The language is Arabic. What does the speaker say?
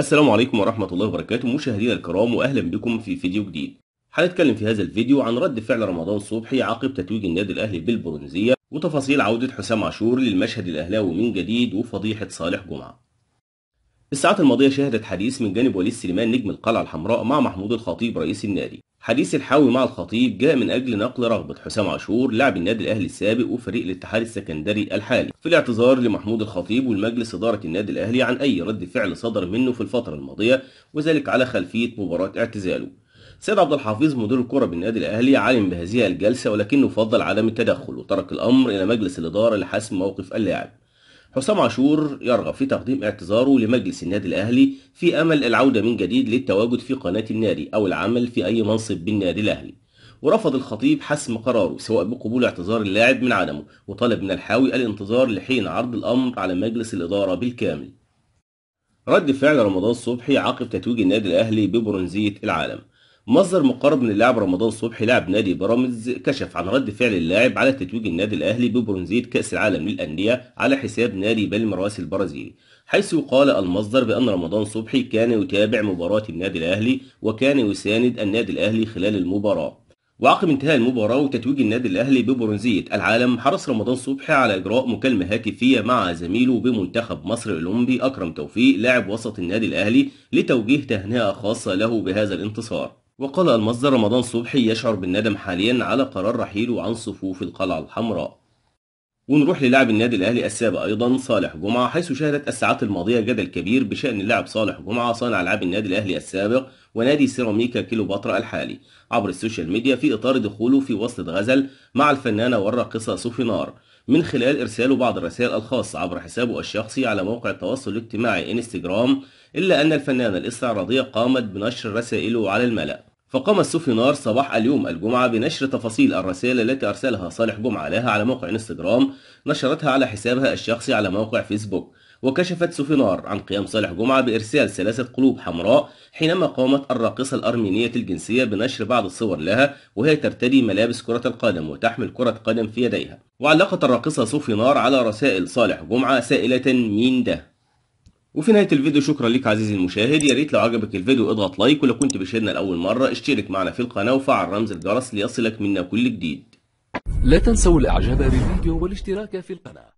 السلام عليكم ورحمة الله وبركاته مشاهدينا الكرام وأهلا بكم في فيديو جديد هنتكلم في هذا الفيديو عن رد فعل رمضان صبحي عقب تتويج النادي الأهلي بالبرونزية وتفاصيل عودة حسام عاشور للمشهد الأهلاوي من جديد وفضيحة صالح جمعة الساعات الماضية شهدت حديث من جانب وليد سليمان نجم القلعة الحمراء مع محمود الخطيب رئيس النادي حديث الحاوي مع الخطيب جاء من أجل نقل رغبة حسام عاشور لاعب النادي الأهلي السابق وفريق الاتحاد السكندري الحالي في الاعتذار لمحمود الخطيب والمجلس إدارة النادي الأهلي عن أي رد فعل صدر منه في الفترة الماضية وذلك على خلفية مباراة اعتزاله. سيد عبد الحفيظ مدير الكرة بالنادي الأهلي علم بهذه الجلسة ولكنه فضل عدم التدخل وترك الأمر إلى مجلس الإدارة لحسم موقف اللاعب. حسام عاشور يرغب في تقديم اعتذاره لمجلس النادي الأهلي في أمل العودة من جديد للتواجد في قناة النادي أو العمل في أي منصب بالنادي الأهلي ورفض الخطيب حسم قراره سواء بقبول اعتذار اللاعب من عدمه وطلب من الحاوي الانتظار لحين عرض الأمر على مجلس الإدارة بالكامل رد فعل رمضان صبحي عقب تتويج النادي الأهلي ببرونزية العالم مصدر مقرب من اللاعب رمضان صبحي لاعب نادي بيراميدز كشف عن رد فعل اللاعب على تتويج النادي الاهلي ببرونزيه كاس العالم للانديه على حساب نادي بالمراس البرازيلي حيث قال المصدر بأن رمضان صبحي كان يتابع مباراة النادي الأهلي وكان يساند النادي الأهلي خلال المباراة وعقب انتهاء المباراة وتتويج النادي الأهلي ببرونزية العالم حرص رمضان صبحي على إجراء مكالمة هاتفية مع زميله بمنتخب مصر الأولمبي أكرم توفيق لاعب وسط النادي الأهلي لتوجيه تهنئة خاصة له بهذا الانتصار وقال المصدر رمضان صبحي يشعر بالندم حاليا على قرار رحيله عن صفوف القلعة الحمراء ونروح للاعب النادي الاهلي السابق ايضا صالح جمعه حيث شهدت الساعات الماضيه جدل كبير بشان اللاعب صالح جمعه صانع العاب النادي الاهلي السابق ونادي سيراميكا كيلوباترا الحالي عبر السوشيال ميديا في اطار دخوله في وسط غزل مع الفنانه والراقصه صوفي نار من خلال ارساله بعض الرسائل الخاصه عبر حسابه الشخصي على موقع التواصل الاجتماعي انستجرام الا ان الفنانه الاستعراضيه قامت بنشر رسائله على الملأ فقام نار صباح اليوم الجمعة بنشر تفاصيل الرسالة التي أرسلها صالح جمعة لها على موقع انستجرام نشرتها على حسابها الشخصي على موقع فيسبوك وكشفت سوفينار عن قيام صالح جمعة بإرسال ثلاثة قلوب حمراء حينما قامت الراقصة الأرمينية الجنسية بنشر بعض الصور لها وهي ترتدي ملابس كرة القدم وتحمل كرة قدم في يديها وعلقت الراقصة سوفينار على رسائل صالح جمعة سائلة مين ده وفي نهايه الفيديو شكرا ليك عزيزي المشاهد يا ريت لو عجبك الفيديو اضغط لايك ولو كنت بتشاهدنا لاول مره اشترك معنا في القناه وفعل رمز الجرس ليصلك منا كل جديد لا تنسوا الاعجاب بالفيديو والاشتراك في القناه